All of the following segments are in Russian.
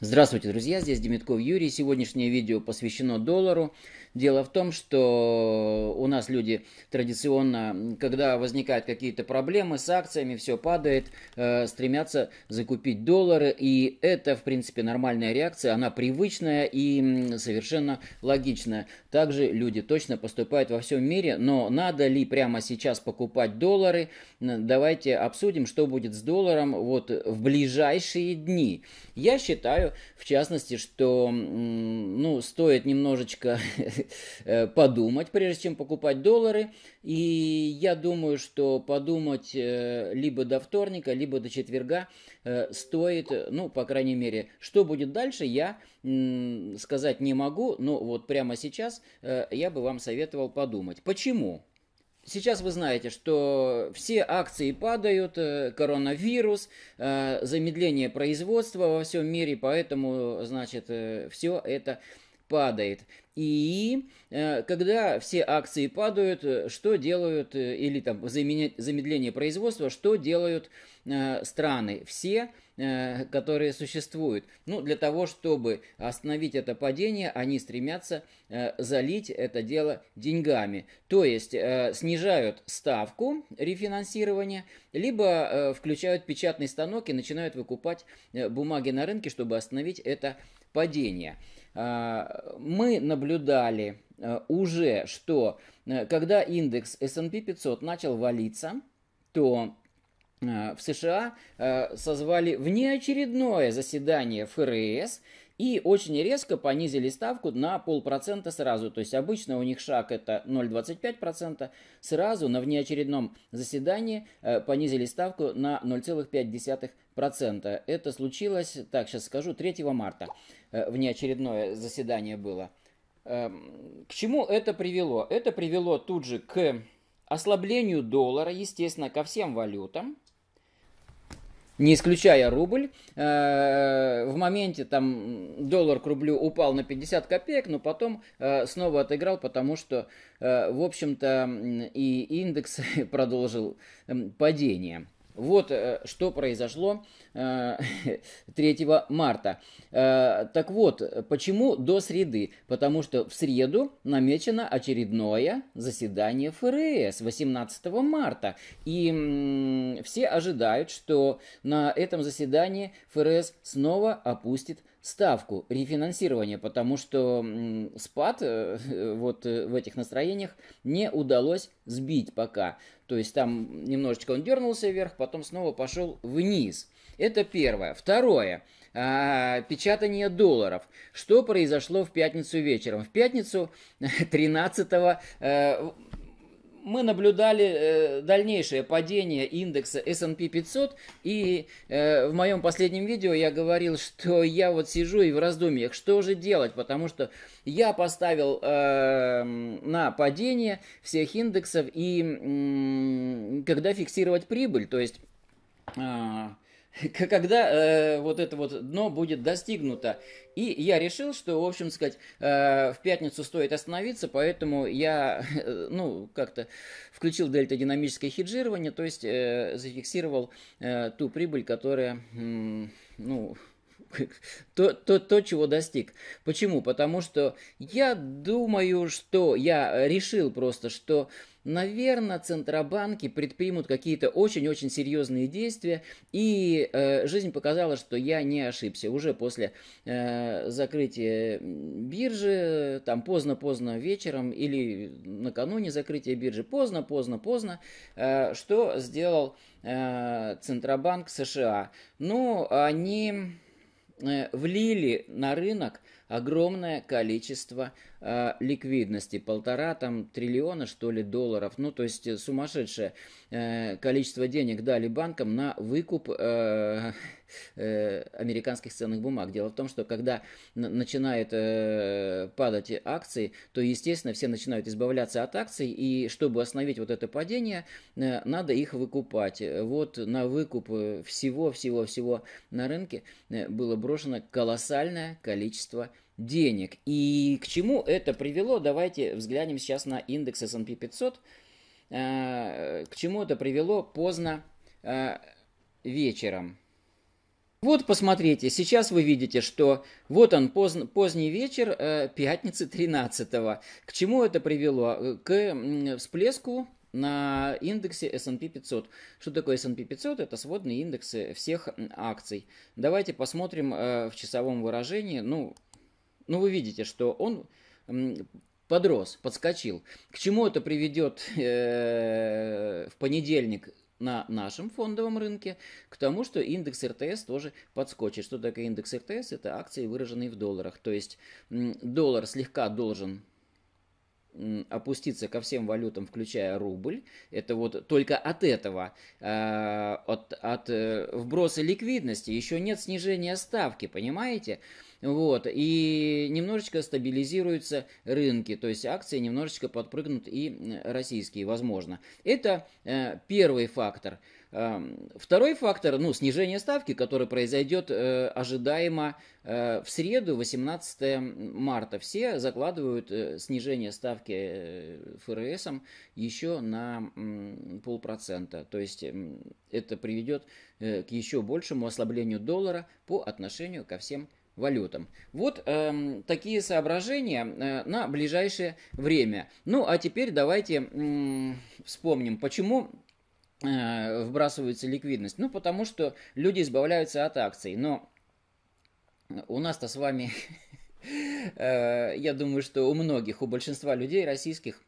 Здравствуйте, друзья! Здесь Демитков Юрий. Сегодняшнее видео посвящено доллару. Дело в том, что у нас люди традиционно, когда возникают какие-то проблемы с акциями, все падает, э, стремятся закупить доллары, и это, в принципе, нормальная реакция, она привычная и совершенно логичная. Также люди точно поступают во всем мире, но надо ли прямо сейчас покупать доллары? Давайте обсудим, что будет с долларом вот в ближайшие дни. Я считаю, в частности, что ну, стоит немножечко Э, подумать, прежде чем покупать доллары. И я думаю, что подумать э, либо до вторника, либо до четверга э, стоит, ну, по крайней мере, что будет дальше, я сказать не могу, но вот прямо сейчас я бы вам советовал подумать. Почему? Сейчас вы знаете, что все акции падают, коронавирус, замедление производства во всем мире, поэтому, значит, все это падает. И э, когда все акции падают, э, что делают, э, или там замедление производства, что делают Э, страны, все, э, которые существуют. Ну, для того, чтобы остановить это падение, они стремятся э, залить это дело деньгами. То есть снижают ставку рефинансирования, либо включают печатный станок и начинают выкупать бумаги на рынке, чтобы остановить это падение. А, мы наблюдали уже, что когда индекс S&P 500 начал валиться, то а, в США а, созвали внеочередное заседание ФРС и очень резко понизили ставку на полпроцента сразу. То есть обычно у них шаг это 0,25%. Сразу на внеочередном заседании а, понизили ставку на 0,5%. Это случилось, так, сейчас скажу, 3 марта внеочередное заседание было. К чему это привело? Это привело тут же к ослаблению доллара, естественно, ко всем валютам, не исключая рубль. Э, в моменте там доллар к рублю упал на 50 копеек, но потом э, снова отыграл, потому что, э, в общем-то, и индекс продолжил падение. Вот э, что произошло 3 э, марта. Э, так вот, почему до среды? Потому что в среду намечено очередное заседание ФРС 18 марта. И все ожидают, что на этом заседании ФРС снова опустит ставку рефинансирования, потому что спад э, вот э, в этих настроениях не удалось сбить пока. То есть там немножечко он дернулся вверх, потом снова пошел вниз. Это первое. Второе. А, печатание долларов. Что произошло в пятницу вечером? В пятницу 13 мы наблюдали э, дальнейшее падение индекса S&P 500, и э, в моем последнем видео я говорил, что я вот сижу и в раздумьях, что же делать, потому что я поставил э, на падение всех индексов и когда фиксировать прибыль, то есть а, когда э, вот это вот дно будет достигнуто. И я решил, что, в общем сказать, э, в пятницу стоит остановиться, поэтому я, э, ну, как-то включил дельта-динамическое хеджирование, то есть э, зафиксировал э, ту прибыль, которая, э, ну, то, то, то, чего достиг. Почему? Потому что я думаю, что я э, решил просто, что, наверное, центробанки предпримут какие-то очень-очень серьезные действия, и э, жизнь показала, что я не ошибся. Уже после э, закрытия биржи, там поздно-поздно вечером или накануне закрытия биржи, поздно-поздно-поздно, э, что сделал э, Центробанк США? Ну, они Э, влили на рынок огромное количество э, ликвидности, полтора там триллиона что ли долларов, ну то есть э, сумасшедшее э, количество денег дали банкам на выкуп э, э, американских ценных бумаг. Дело в том, что когда начинают э, падать акции, то естественно все начинают избавляться от акций, и чтобы остановить вот это падение, э, надо их выкупать. Вот на выкуп всего-всего-всего э, на рынке э, было брошено колоссальное количество денег. И к чему это привело? Давайте взглянем сейчас на индекс S&P 500. Э, к чему это привело поздно э, вечером. Вот, посмотрите, сейчас вы видите, что вот он, поздно, поздний вечер э, пятницы 13 -го. К чему это привело? Э, к всплеску на индексе S&P 500. Что такое S&P 500? Это сводные индексы всех акций. Давайте посмотрим э, в часовом выражении. Ну, ну, вы видите, что он подрос, подскочил. К чему это приведет э, в понедельник на нашем фондовом рынке? К тому, что индекс РТС тоже подскочит. Что такое индекс РТС? Это акции, выраженные в долларах. То есть доллар слегка должен опуститься ко всем валютам, включая рубль. Это вот только от этого, э, от, от э, вброса ликвидности еще нет снижения ставки, понимаете? Понимаете? Вот, и немножечко стабилизируются рынки, то есть акции немножечко подпрыгнут и российские, возможно. Это э, первый фактор. Эм, второй фактор, ну, снижение ставки, которое произойдет э, ожидаемо э, в среду, 18 марта. Все закладывают э, снижение ставки э, ФРС еще на м, полпроцента. То есть э, это приведет э, к еще большему ослаблению доллара по отношению ко всем валютам. Вот э, такие соображения э, на ближайшее время. Ну а теперь давайте э, вспомним, почему э, вбрасывается ликвидность. Ну потому что люди избавляются от акций. Но у нас-то с вами, э, я думаю, что у многих, у большинства людей российских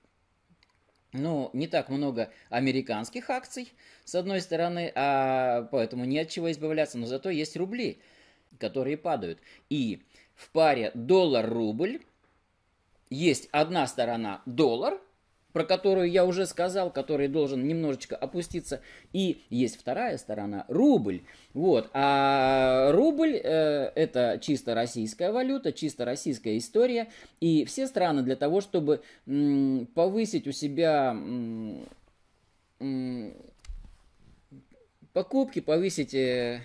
ну, не так много американских акций, с одной стороны, а поэтому не от чего избавляться, но зато есть рубли которые падают. И в паре доллар-рубль есть одна сторона доллар, про которую я уже сказал, который должен немножечко опуститься, и есть вторая сторона рубль. Вот, а рубль э, это чисто российская валюта, чисто российская история, и все страны для того, чтобы м, повысить у себя м, м, покупки, повысить э,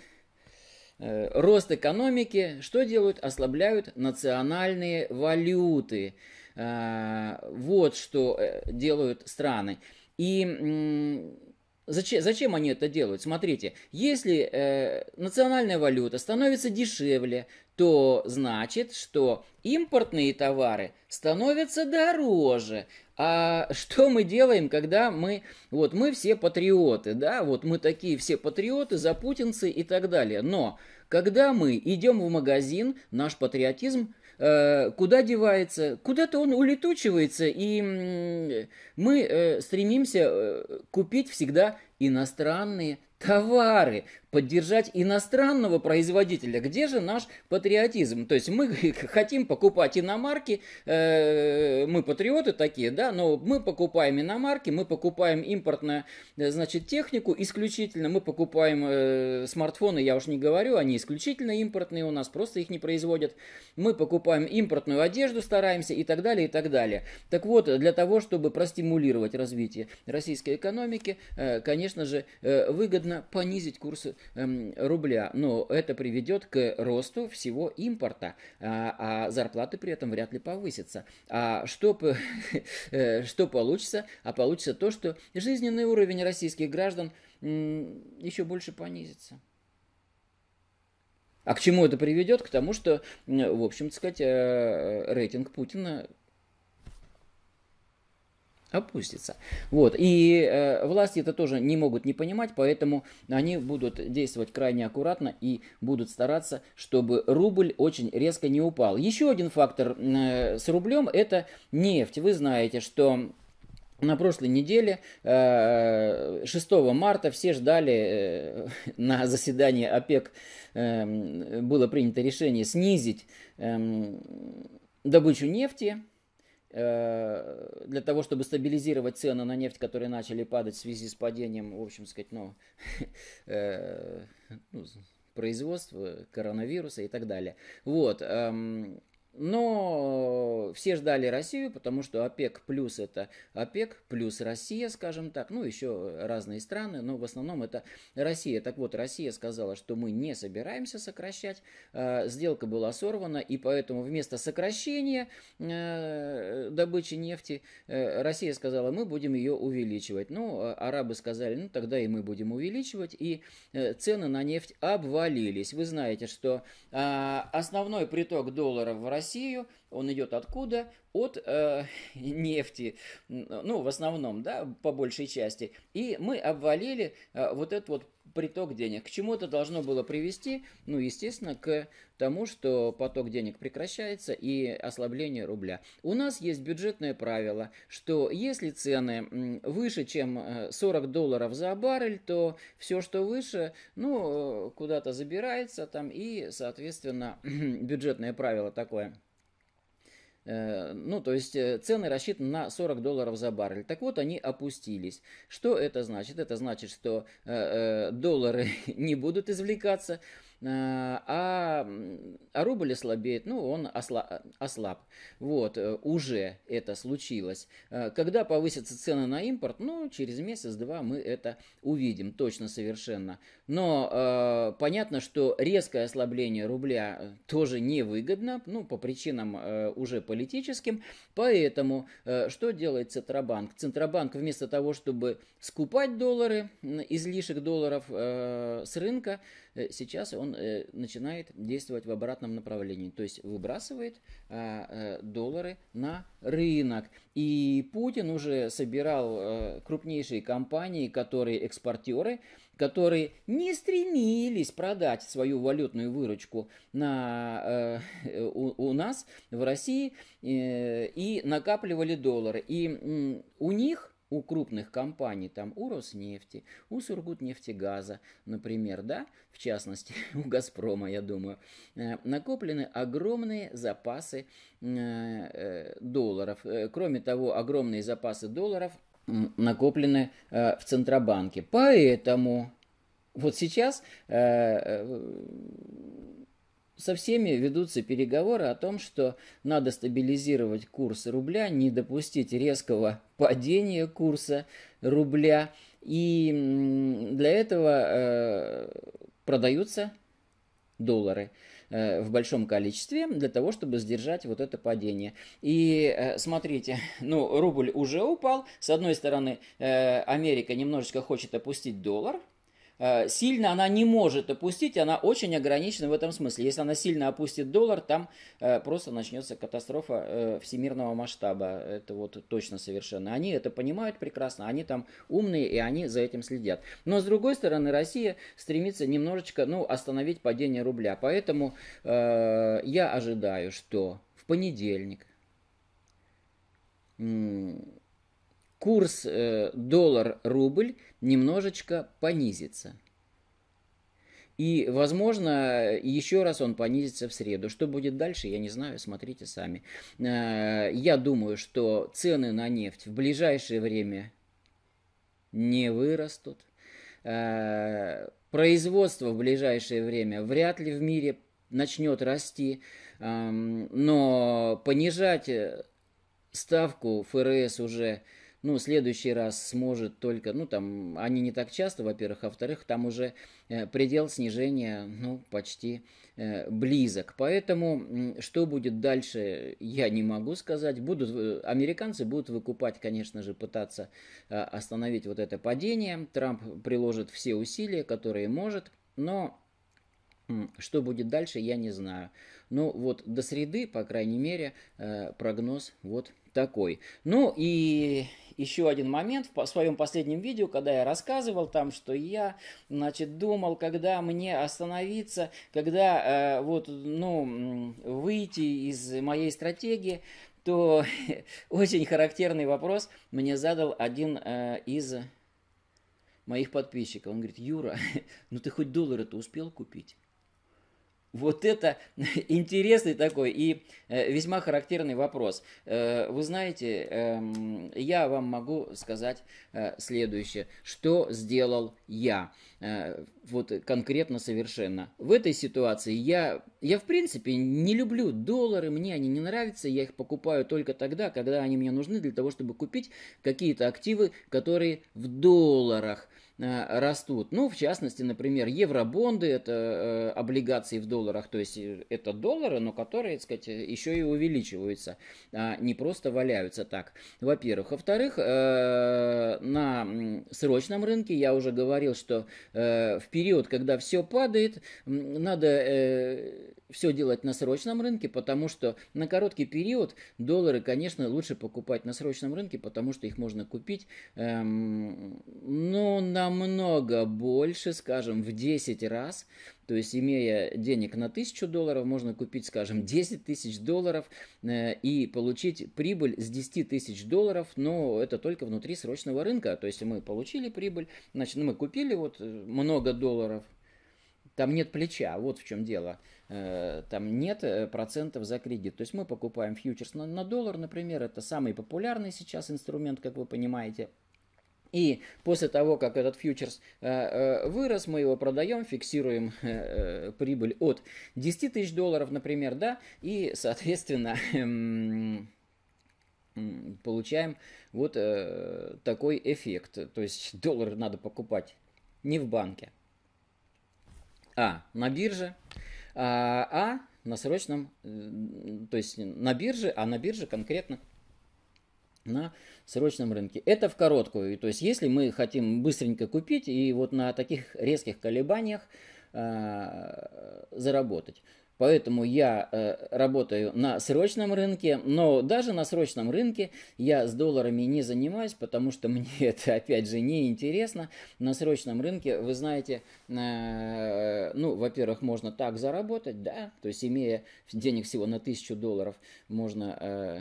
Э, рост экономики, что делают? Ослабляют национальные валюты. Э, вот что э, делают страны. И Зачем, зачем они это делают? Смотрите, если национальная валюта становится дешевле, то значит, что импортные товары становятся дороже. А что мы делаем, когда мы, вот мы все патриоты, да, вот мы такие все патриоты, запутинцы и так далее. Но когда мы идем в магазин, наш патриотизм э, куда девается? Куда-то он улетучивается, и мы э, стремимся э, купить всегда иностранные товары поддержать иностранного производителя. Где же наш патриотизм? То есть мы хотим покупать иномарки, э, мы патриоты такие, да, но мы покупаем иномарки, мы покупаем импортную, э, значит, технику исключительно, мы покупаем э, смартфоны, я уж не говорю, они исключительно импортные у нас, просто их не производят. Мы покупаем импортную одежду, стараемся и так далее, и так далее. Так вот, для того, чтобы простимулировать развитие российской экономики, конечно же, выгодно понизить курсы Эм, рубля. Но это приведет к росту всего импорта, а, а зарплаты при этом вряд ли повысятся. А что, э, что получится? А получится то, что жизненный уровень российских граждан еще больше понизится. А к чему это приведет? К тому, что, в общем, то сказать, э, э, рейтинг Путина опустится. Вот. И э, власти это тоже не могут не понимать, поэтому они будут действовать крайне аккуратно и будут стараться, чтобы рубль очень резко не упал. Еще один фактор э, с рублем это нефть. Вы знаете, что на прошлой неделе, 6 э, марта, все ждали э, на заседании ОПЕК, э, было принято решение снизить эм, добычу нефти Э, для того, чтобы стабилизировать цены на нефть, которые начали падать в связи с падением, в общем сказать, ну, э, ну производства, коронавируса и так далее. Вот. Эм, но э, все ждали Россию, потому что ОПЕК плюс это ОПЕК плюс Россия, скажем так, ну еще разные страны, но в основном это Россия. Так вот, Россия сказала, что мы не собираемся сокращать, а, сделка была сорвана, и поэтому вместо сокращения э, добычи нефти э, Россия сказала, мы будем ее увеличивать. Ну, а арабы сказали, ну тогда и мы будем увеличивать, и цены на нефть обвалились. Вы знаете, что а, основной приток долларов в России Россию, он идет откуда? От э, нефти, ну, в основном, да, по большей части. И мы обвалили э, вот этот вот приток денег. К чему это должно было привести? Ну, естественно, к тому, что поток денег прекращается и ослабление рубля. У нас есть бюджетное правило, что если цены выше, чем 40 э, долларов за баррель, то все, что выше, ну, э, куда-то забирается там, и, соответственно, бюджетное правило такое – Э, ну, то есть э, цены рассчитаны на 40 долларов за баррель. Так вот, они опустились. Что это значит? Это значит, что э, доллары не будут извлекаться, а, а рубль ослабеет, ну, он осла, ослаб. Вот, уже это случилось. Когда повысятся цены на импорт, ну, через месяц-два мы это увидим точно совершенно. Но э, понятно, что резкое ослабление рубля э, тоже невыгодно, ну, по причинам э, уже политическим. Поэтому э, что делает Центробанк? Центробанк вместо того, чтобы скупать доллары, излишек долларов э, с рынка, э, сейчас он э, начинает действовать в обратном направлении. То есть выбрасывает э, э, доллары на рынок. И Путин уже собирал э, крупнейшие компании, которые экспортеры, которые не стремились продать свою валютную выручку на, э, у, у нас в России э, и накапливали доллары. И э, у них у крупных компаний, там у Роснефти, у Сургутнефтегаза, например, да, в частности, у Газпрома, я думаю, э, накоплены огромные запасы э, э, долларов. Кроме того, огромные запасы долларов – накоплены э, в Центробанке. Поэтому вот сейчас э, э, со всеми ведутся переговоры о том, что надо стабилизировать курс рубля, не допустить резкого падения курса рубля. И для этого продаются доллары. Э, в большом количестве для того, чтобы сдержать вот это падение. И э, смотрите, ну, рубль уже упал. С одной стороны, э, Америка немножечко хочет опустить доллар, Э, сильно она не может опустить, она очень ограничена в этом смысле. Если она сильно опустит доллар, там э, просто начнется катастрофа э, всемирного масштаба. Это вот точно совершенно. Они это понимают прекрасно, они там умные и они за этим следят. Но с другой стороны, Россия стремится немножечко ну, остановить падение рубля. Поэтому э, я ожидаю, что в понедельник курс э, доллар-рубль немножечко понизится. И, возможно, еще раз он понизится в среду. Что будет дальше, я не знаю, смотрите сами. Э, я думаю, что цены на нефть в ближайшее время не вырастут. Э, производство в ближайшее время вряд ли в мире начнет расти, эм, но понижать ставку ФРС уже ну, следующий раз сможет только, ну, там, они не так часто, во-первых, а во-вторых, там уже э, предел снижения, ну, почти э, близок. Поэтому, что будет дальше, я не могу сказать. Будут, э, американцы будут выкупать, конечно же, пытаться остановить вот это падение. Трамп приложит все усилия, которые может, но что будет дальше, я не знаю. Но ну, вот до среды, по крайней мере, прогноз вот такой. Ну и еще один момент в своем последнем видео, когда я рассказывал там, что я, значит, думал, когда мне остановиться, когда э, вот, ну, выйти из моей стратегии, то очень характерный вопрос мне задал один э, из моих подписчиков. Он говорит, Юра, ну ты хоть доллары-то успел купить? Вот это интересный такой и э, весьма характерный вопрос. Э, вы знаете, эм, я вам могу сказать э, следующее. Что сделал я? Вот конкретно совершенно. В этой ситуации я, я в принципе не люблю доллары, мне они не нравятся, я их покупаю только тогда, когда они мне нужны для того, чтобы купить какие-то активы, которые в долларах. Э, растут. Ну, в частности, например, евробонды – это э, облигации в долларах, то есть э, это доллары, но которые, так сказать, еще и увеличиваются, а не просто валяются так, во-первых. Во-вторых, на срочном рынке я уже говорил, что в период, когда все падает, надо все делать на срочном рынке, потому что на короткий период доллары, конечно, лучше покупать на срочном рынке, потому что их можно купить, эм, ну, намного больше, скажем, в 10 раз. То есть, имея денег на 1000 долларов, можно купить, скажем, 10 тысяч долларов э, и получить прибыль с 10 тысяч долларов, но это только внутри срочного рынка. То есть, мы получили прибыль, значит, ну, мы купили вот э, много долларов, там нет плеча, вот в чем дело. Э, там нет э, процентов за кредит. То есть мы покупаем фьючерс на, на доллар, например, это самый популярный сейчас инструмент, как вы понимаете. И после того, как этот фьючерс э, вырос, мы его продаем, фиксируем прибыль от 10 тысяч долларов, например, да, и, соответственно, эм, получаем вот такой эффект. То есть доллар надо покупать не в банке, а на бирже. А, а на срочном, то есть на бирже, а на бирже конкретно на срочном рынке. Это в короткую. То есть, если мы хотим быстренько купить и вот на таких резких колебаниях э, заработать. Поэтому я э, работаю на срочном рынке, но даже на срочном рынке я с долларами не занимаюсь, потому что мне это, опять же, не интересно. На срочном рынке, вы знаете, э, ну, во-первых, можно так заработать, да, то есть имея денег всего на 1000 долларов, можно э,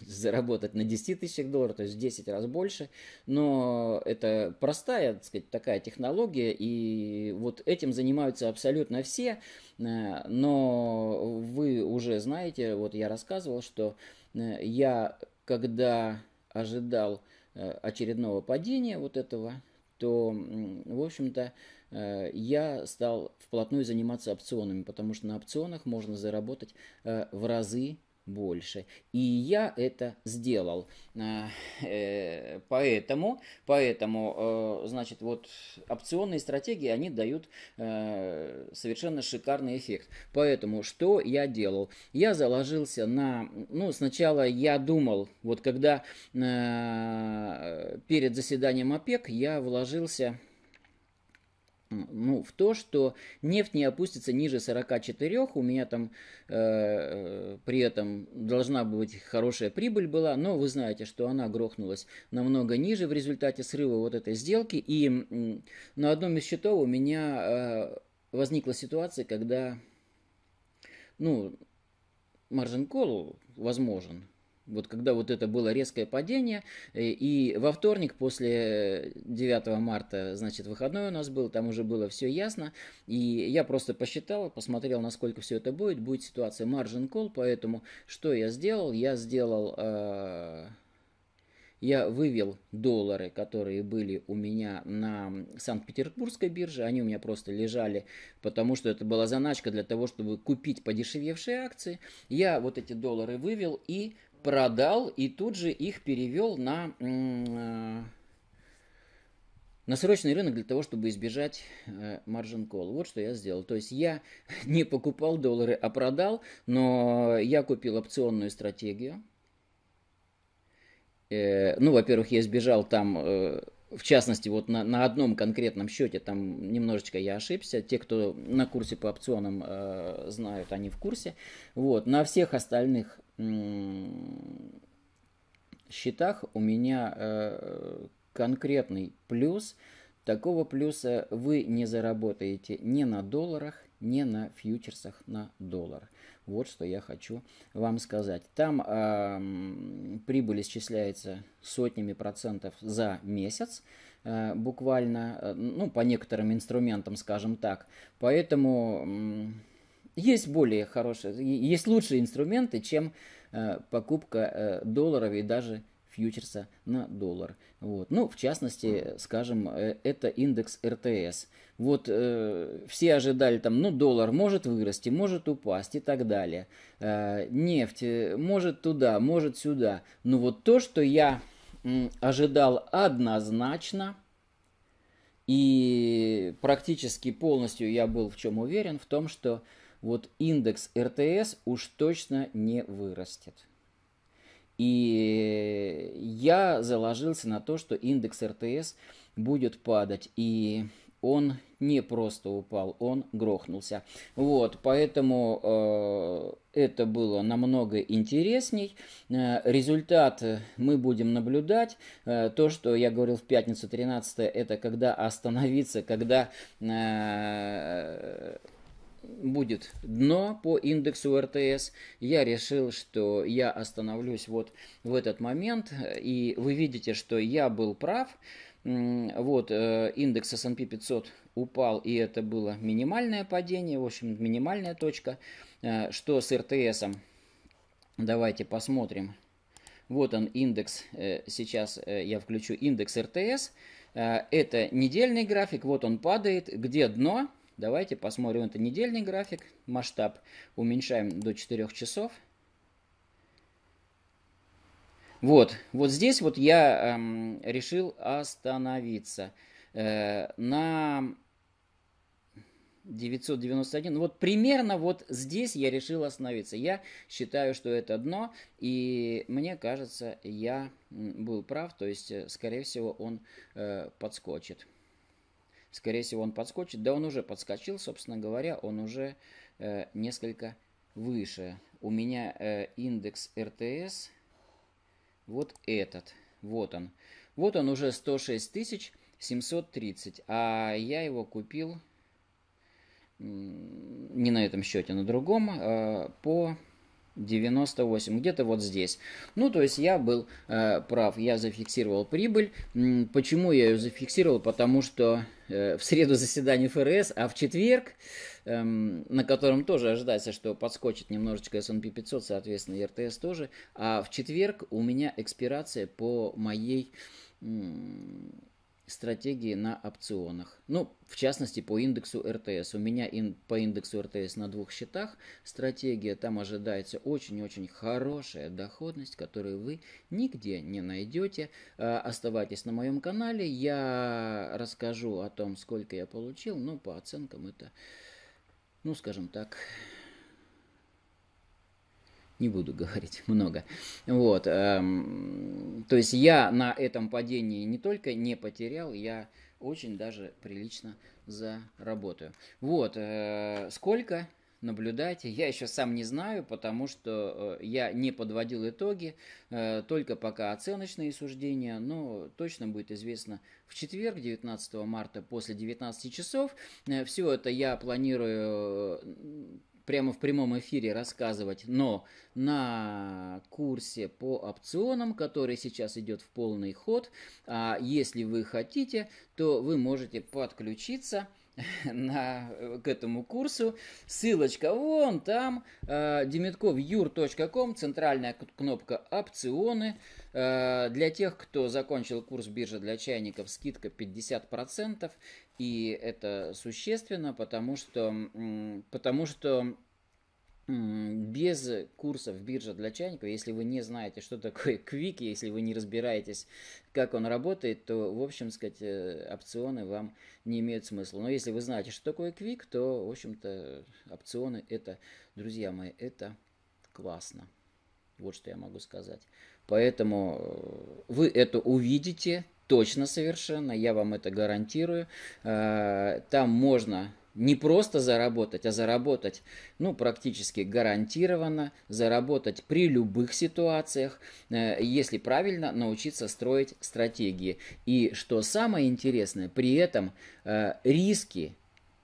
заработать на 10 тысячах долларов, то есть в 10 раз больше, но это простая, так сказать, такая технология, и вот этим занимаются абсолютно все, э, но вы уже знаете, вот я рассказывал, что э, я, когда ожидал э, очередного падения вот этого, то, в общем-то, э, я стал вплотную заниматься опционами, потому что на опционах можно заработать в разы больше. И я это сделал. Э, э, поэтому, поэтому э, значит, вот опционные стратегии, они дают совершенно шикарный эффект. Поэтому что я делал? Я заложился на... Ну, сначала я думал, вот когда перед заседанием ОПЕК я вложился ну, в то, что нефть не опустится ниже 44, у меня там э, э, при этом должна быть хорошая прибыль была, но вы знаете, что она грохнулась намного ниже в результате срыва вот этой сделки, и на одном из счетов у меня э, возникла ситуация, когда, ну, маржин колл возможен, вот когда вот это было резкое падение, э, и во вторник после 9 марта, значит, выходной у нас был, там уже было все ясно, и я просто посчитал, посмотрел, насколько все это будет, будет ситуация margin call, поэтому что я сделал? Я сделал... Э я вывел доллары, которые были у меня на Санкт-Петербургской бирже. Они у меня просто лежали, потому что это была заначка для того, чтобы купить подешевевшие акции. Я вот эти доллары вывел и продал и тут же их перевел на, э, на срочный рынок для того, чтобы избежать э, маржин кол. Вот что я сделал. То есть я не покупал доллары, а продал, но я купил опционную стратегию. Э, ну, во-первых, я избежал там в частности, вот на, на одном конкретном счете там немножечко я ошибся. Те, кто на курсе по опционам э, знают, они в курсе. Вот. На всех остальных счетах у меня э, конкретный плюс. Такого плюса вы не заработаете ни на долларах, ни на фьючерсах на доллар. Вот что я хочу вам сказать. Там э, прибыль исчисляется сотнями процентов за месяц, э, буквально, э, ну, по некоторым инструментам, скажем так. Поэтому... Есть более хорошие, есть лучшие инструменты, чем э, покупка э, долларов и даже фьючерса на доллар. Вот. Ну, в частности, скажем, э, это индекс РТС. Вот э, все ожидали там, ну, доллар может вырасти, может упасть и так далее. Э, нефть э, может туда, может сюда. Но вот то, что я м, ожидал однозначно и практически полностью я был в чем уверен, в том, что э, вот индекс РТС уж точно не вырастет. И я заложился на то, что индекс РТС будет падать. И он не просто упал, он грохнулся. Вот, поэтому э, это было намного интересней. Э, результат мы будем наблюдать. Э, то, что я говорил в пятницу 13, это когда остановиться, когда... Э, будет дно по индексу РТС. Я решил, что я остановлюсь вот в этот момент. И вы видите, что я был прав. Вот э, индекс S&P 500 упал, и это было минимальное падение, в общем, минимальная точка. Э, что с РТС? Давайте посмотрим. Вот он индекс, э, сейчас я включу индекс РТС. Это недельный график, вот он падает, где дно – Давайте посмотрим, это недельный график, масштаб уменьшаем до 4 часов. Вот, вот здесь вот я эм, решил остановиться э, на 991. Вот примерно вот здесь я решил остановиться. Я считаю, что это дно, и мне кажется, я был прав, то есть, э, скорее всего, он э, подскочит. Скорее всего, он подскочит. Да он уже подскочил, собственно говоря, он уже э, несколько выше. У меня э, индекс РТС вот этот. Вот он. Вот он уже 106 730. А я его купил не на этом счете, на другом, э, по 98, где-то вот здесь. Ну, то есть я был э, прав, я зафиксировал прибыль. Почему я ее зафиксировал? Потому что э, в среду заседание ФРС, а в четверг, э, на котором тоже ожидается, что подскочит немножечко S&P 500, соответственно, и РТС тоже, а в четверг у меня экспирация по моей... Э, стратегии на опционах. Ну, в частности, по индексу РТС. У меня ин, по индексу РТС на двух счетах стратегия. Там ожидается очень-очень хорошая доходность, которую вы нигде не найдете. Э, оставайтесь на моем канале. Я расскажу о том, сколько я получил. Ну, по оценкам это, ну, скажем так, не буду говорить много. Вот, эм, то есть я на этом падении не только не потерял, я очень даже прилично заработаю. Вот, э, сколько наблюдайте. Я еще сам не знаю, потому что э, я не подводил итоги, э, только пока оценочные суждения, но точно будет известно в четверг, 19 марта, после 19 часов. Все это я планирую прямо в прямом эфире рассказывать, но на курсе по опционам, который сейчас идет в полный ход, а если вы хотите, то вы можете подключиться – на, э, к этому курсу. Ссылочка вон там, э, demetkovyur.com, центральная кнопка «Опционы». Э, для тех, кто закончил курс «Биржа для чайников», скидка 50%. И это существенно, потому что, потому что без курсов биржа для чайников, если вы не знаете, что такое квик, если вы не разбираетесь, как он работает, то, в общем, сказать, э, опционы вам не имеют смысла. Но если вы знаете, что такое квик, то, в общем-то, опционы это, друзья мои, это классно. Вот что я могу сказать. Поэтому э, вы это увидите точно совершенно, я вам это гарантирую. Э, там можно не просто заработать, а заработать, ну, практически гарантированно, заработать при любых ситуациях, э, если правильно научиться строить стратегии. И что самое интересное, при этом э, риски,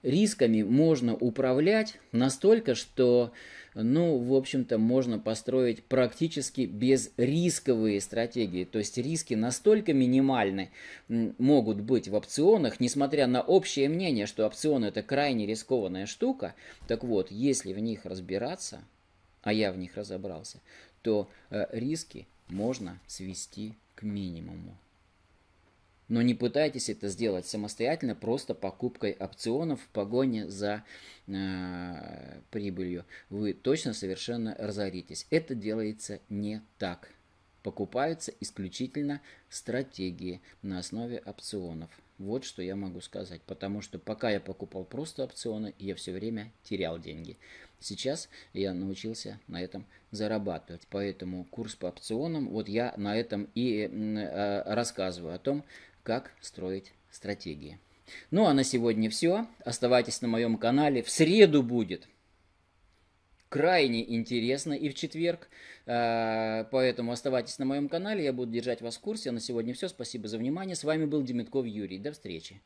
рисками можно управлять настолько, что ну, в общем-то, можно построить практически безрисковые стратегии. То есть риски настолько минимальны могут быть в опционах, несмотря на общее мнение, что опцион это крайне рискованная штука. Так вот, если в них разбираться, а я в них разобрался, то э, риски можно свести к минимуму но не пытайтесь это сделать самостоятельно, просто покупкой опционов в погоне за э, прибылью. Вы точно совершенно разоритесь. Это делается не так. Покупаются исключительно стратегии на основе опционов. Вот что я могу сказать. Потому что пока я покупал просто опционы, я все время терял деньги. Сейчас я научился на этом зарабатывать. Поэтому курс по опционам, вот я на этом и э, рассказываю о том, как строить стратегии. Ну а на сегодня все. Оставайтесь на моем канале. В среду будет крайне интересно и в четверг. А, поэтому оставайтесь на моем канале, я буду держать вас в курсе. А на сегодня все. Спасибо за внимание. С вами был Демитков Юрий. До встречи.